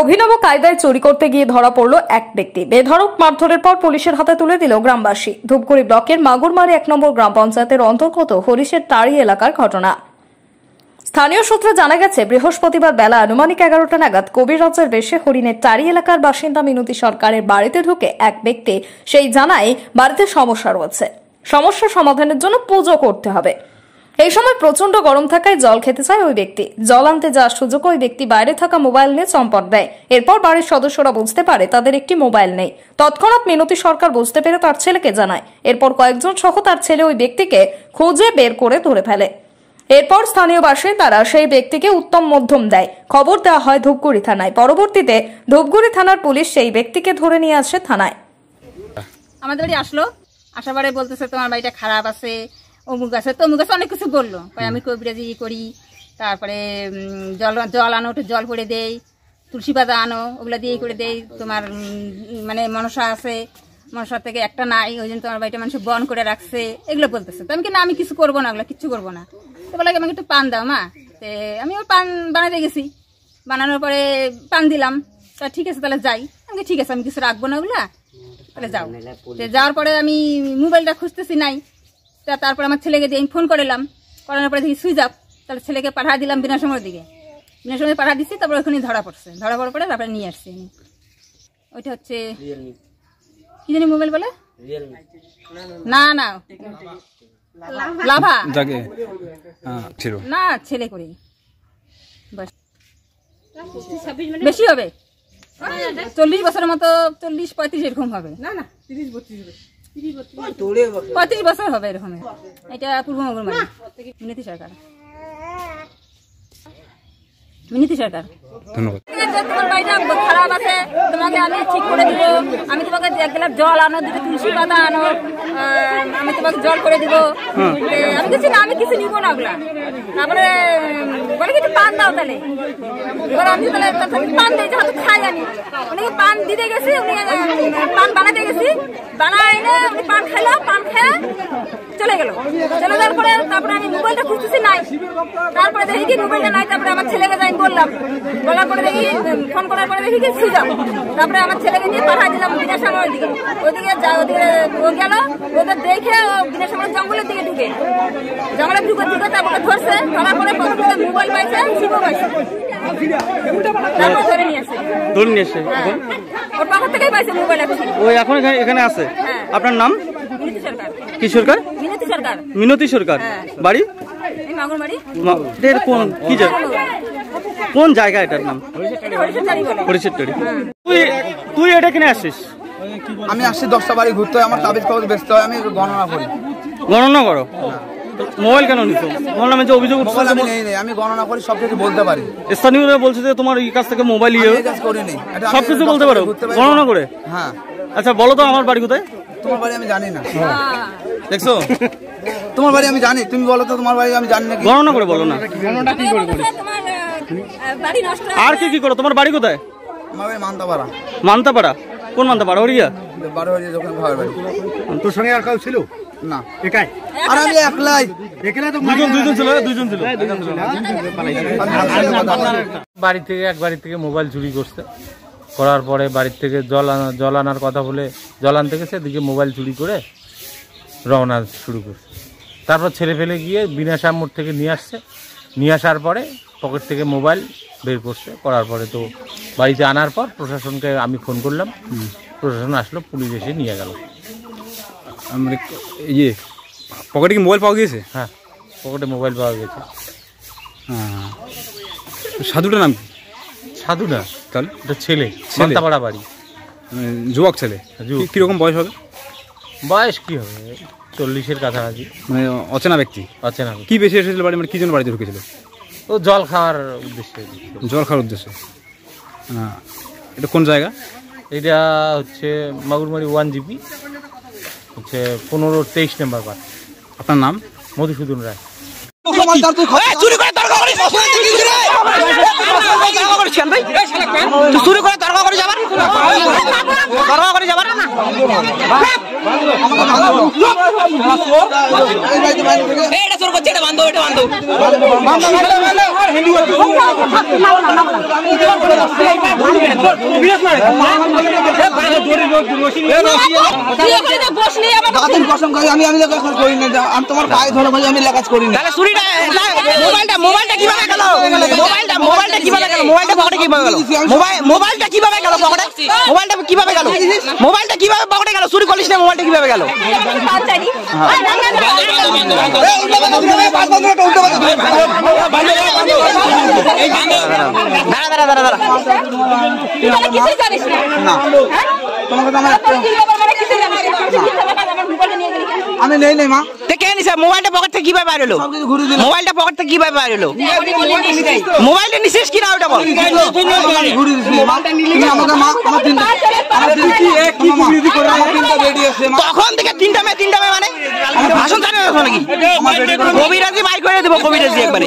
অভিনব কায়দায় চুরি করতে গিয়ে ধরা পড়ল এক ব্যক্তি বেধরক মারধরের পর পুলিশের হাতে তুলে দিল গ্রামবাসী ধূপগুড়ি ব্লকের মাগুরমারি এক নম্বর গ্রাম পঞ্চায়েতের অন্তর্গত হরিশের তাড়ি এলাকার ঘটনা স্থানীয় সূত্রে জানা গেছে বৃহস্পতিবার বেলা আনুমানিক এগারোটা নাগাদ কবির বেশে হরিণের টারি এলাকার বাসিন্দা মিনতি সরকারের বাড়িতে ঢুকে এক ব্যক্তি সেই জানায় বাড়িতে সমস্যা রয়েছে সমস্যা সমাধানের জন্য পুজো করতে হবে এই সময় প্রচন্ড গরম থাকায় জল খেতে চায় ওই ব্যক্তি জল আনতে যাওয়ার সুযোগ ওই ব্যক্তি বাইরে থাকা মোবাইল নিয়ে চম্পট দেয় এরপর বাড়ির সদস্যরা বুঝতে পারে তাদের একটি মোবাইল নেই তৎক্ষণাৎ মিনতি সরকার বুঝতে পেরে তার ছেলেকে জানায় এরপর কয়েকজন সহ তার ছেলে ওই ব্যক্তিকে খুঁজে বের করে ধরে ফেলে এরপর স্থানীয় বাসী তারা সেই ব্যক্তিকে উত্তম মধ্যম দেয় খবর দেওয়া হয় ধূপগুড়ি থানায় পরবর্তীতে ধূপগুড়ি থানার পুলিশ সেই ব্যক্তিকে ধরে নিয়ে আসে থানায় আমাদের বাড়ি আসলো আসার বলতেছে তোমার বাড়িটা খারাপ আছে অমুক গাছে তমুক গাছ অনেক কিছু বললো আমি কবিরাজি ইয়ে করি তারপরে জল জল আনো একটু জল করে দেই তুলসী পাতা আনো ওগুলো দিয়ে করে দেই তোমার মানে মনসা আছে মনসা থেকে একটা নাই ওই জন্য তোমার বাড়িতে মানুষ বন করে রাখছে এগুলো বলতেছে তো আমি কিনা আমি কিছু করবো না ওগুলো কিচ্ছু করবো না তো আমাকে একটু পান দাও মা তে আমি ওর পান বানাতে গেছি বানানোর পরে পান দিলাম তা ঠিক আছে তাহলে যাই আমি ঠিক আছে আমি কিছু রাখবো না ওগুলা তাহলে যাও যাওয়ার পরে আমি মোবাইলটা খুঁজতেছি নাই তা তারপর আমার ছেলেকে দিয়ে আমি ফোন করলাম করানোর পরে দেখি সুইচ আপ তাহলে ছেলেকে পাঠা দিলাম বিনা সময়ের দিকে বিনা সময় পাঠা দিচ্ছি তারপর ওখানে ধরা পড়ছে ধরা পড়ার পরে তারপরে নিয়ে আসছি আমি ওইটা হচ্ছে কি জানি মোবাইল বলে না না লাভা হ্যাঁ, না ছেলে করে মানে বেশি হবে চল্লিশ বছরের মতো চল্লিশ পঁয়ত্রিশ এরকম হবে না না তিরিশ বত্রিশ তোলে বাকি পাতি বসা হবে এরকম এটা পূর্ব মঙ্গল মানে মিনতি সরকার মিনিতি সরকার ধন্যবাদ খারাপ আছে তোমাকে আমি ঠিক করে দিব আমি তোমাকে এক জল আনো দুটো তুলসী পাতা আনো আমি তোমাকে জল করে দিব হ্যাঁ। আমি কিছু না আমি কিছু নিব না ওগুলা তারপরে বলে কিছু পান দাও তাহলে এবার আমি তাহলে পান দিই যেহেতু খাই আমি উনিকে পান দিতে গেছি উনি পান বানাতে গেছি বানাই না উনি পান খেলো পান খেয়ে চলে গেল চলে যাওয়ার পরে তারপরে আমি মোবাইলটা খুঁজতেছি নাই তারপরে দেখি মোবাইলটা নাই তারপরে আমার ছেলেকে করলাম দেখি ফোন করার পরে দেখি কি যাবো তারপরে আমার ছেলেকে নিয়ে পাঠাই দিলাম বিনাশামার ওইদিকে ওইদিকে ওদিকে ও গেল ওদের দেখে ও বিনাশামার জঙ্গলের দিকে ঢুকে জঙ্গলে ঢুকে ঢুকে তারপরে ধরছে ধরার পরে প্রথম মোবাইল পাইছে সিমো পাইছে হ্যাঁ। থেকেই পাইছে মোবাইল এখন এখানে আছে হ্যাঁ। আপনার নাম কি সরকার মিনতি সরকার হ্যাঁ। বাড়ি কোন কি কোন জায়গা এটার নাম তুই তুই এটা কিনে আসিস আমি আসছি দশটা বাড়ি ঘুরতে হয় আমার কাগজ কাগজ ব্যস্ত হয় আমি গণনা করি গণনা করো মোবাইল কেন নিত বললাম যে অভিযোগ আমি গণনা করি সব কিছু বলতে পারি স্থানীয়রা বলছে যে তোমার এই কাছ থেকে মোবাইল ইয়ে সব কিছু বলতে পারো গণনা করে হ্যাঁ আচ্ছা বলো তো আমার বাড়ি কোথায় তোমার বাড়ি আমি জানি না দেখছো তোমার বাড়ি আমি জানি তুমি বলো তো তোমার বাড়ি আমি জানি না গণনা করে বলো না গণনা কি করে আর কি কি করো তোমার বাড়ি কোথায় মান্তাপাড়া মান্তাপাড়া কোন মান্তাপাড়া আর আমি হ্যাঁ, হ্যাঁ, বাড়ি থেকে এক বাড়ি থেকে মোবাইল চুরি করছে করার পরে বাড়ির থেকে জল আনা জল আনার কথা বলে জল আনতে গেছে দিকে মোবাইল চুরি করে রওনা শুরু করছে তারপর ছেলে ফেলে গিয়ে বিনা সামর থেকে নিয়ে আসছে নিয়ে আসার পরে পকেট থেকে মোবাইল বের করছে করার পরে তো বাড়িতে আনার পর প্রশাসনকে আমি ফোন করলাম প্রশাসন আসলো পুলিশ এসে নিয়ে গেল মানে ইয়ে পকেটে কি মোবাইল পাওয়া গিয়েছে হ্যাঁ পকেটে মোবাইল পাওয়া গেছে হ্যাঁ সাধুটা নাম কি সাধু না তাহলে এটা ছেলে মাতাপাড়া বাড়ি মানে যুবক ছেলে কীরকম বয়স হবে বয়স কী হবে চল্লিশের কাছাকাছি মানে অচেনা ব্যক্তি অচেনা কী বেশি এসেছিল বাড়ি মানে কী জন্য বাড়িতে ঢুকেছিল ও জল খাওয়ার উদ্দেশ্যে জল খাওয়ার উদ্দেশ্যে এটা কোন জায়গা এটা হচ্ছে মাগুরমারি ওয়ান জিবি হচ্ছে পনেরো তেইশ নাম্বার বার আপনার নাম মধুসূদন রায় চুরি এটা চোর করছে এটা বান্ধব এটা বান্ধব আমি তোমার পায়ে ধরে বলি আমি লেখাজ করি না মোবাইলটা মোবাইলটা কিভাবে গেল মোবাইলটা মোবাইলটা কিভাবে মোবাইলটা কিভাবে গেল মোবাইলটা কিভাবে গেল পকেটে মোবাইলটা করিস না মোবাইলটা কিভাবে গেল আমি নেই নেই মা মোবাইলটা পকেট থেকে মোবাইলটা পকেট থেকে কিভাবে মোবাইলটা নিছিস কিনা ওটা তখন থেকে তিনটা মেয়ে তিনটা মেয়ে মানে ভাষণ জানে না নাকি কবিরাজি বাই করে দেবো কবিরাজি একবারে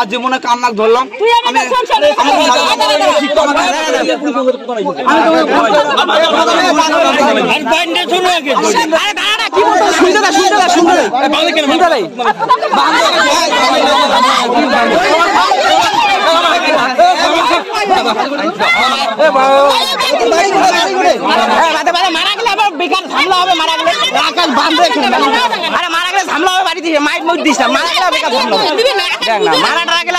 আর জীবনে ধরলাম আমি আমি মারা গেলে আবার ঝামলা হবে হবে বাড়ি দিয়ে মাইক মুখ দিস না মারা গেলে মারা গেলে